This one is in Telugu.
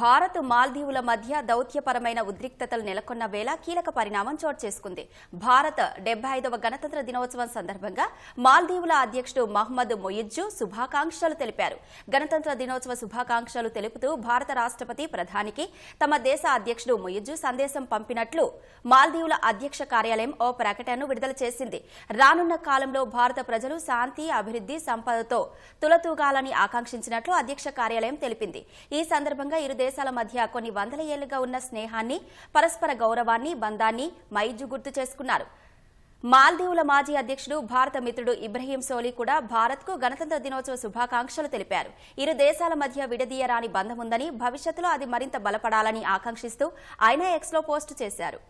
భారత్ మాల్దీవుల మధ్య దౌత్యపరమైన ఉద్రిక్తతలు నెలకొన్న వేళ కీలక పరిణామం చోటు చేసుకుంది భారత్ డెబ్బై ఐదవ గణతంత్ర దినోత్సవం సందర్భంగా మాల్దీవుల అధ్యక్షుడు మహ్మద్ మొయిజ్జు శుభాకాంక్షలు తెలిపారు గణతంత్ర దినోత్సవ శుభాకాంక్షలు తెలుపుతూ భారత రాష్ట్రపతి ప్రధానికి తమ దేశ అధ్యక్షుడు మొయిజ్జు సందేశం పంపినట్లు మాల్దీవుల అధ్యక్ష కార్యాలయం ఓ ప్రకటనను విడుదల చేసింది రానున్న కాలంలో భారత ప్రజలు శాంతి అభివృద్ది సంపదతో తులతూగాలని ఆకాంక్షించినట్లు అధ్యక్ష కార్యాలయం తెలిపింది ఈ సందర్భంగా ఇరు దేశాల మధ్య కొన్ని వందల ఏళ్లుగా ఉన్న స్నేహాన్ని పరస్పర గౌరవాన్ని బంధాన్ని మైజు గుర్తు చేసుకున్నారు మాల్దీవుల మాజీ అధ్యక్షుడు భారత మిత్రుడు ఇబ్రహీం సోలీ కూడా భారత్కు గణతంత్ర దినోత్సవ శుభాకాంక్షలు తెలిపారు ఇరు దేశాల మధ్య విడదీయరాని బంధముందని భవిష్యత్తులో అది మరింత బలపడాలని ఆకాంక్షిస్తూ ఆయన ఎక్స్లో పోస్టు చేశారు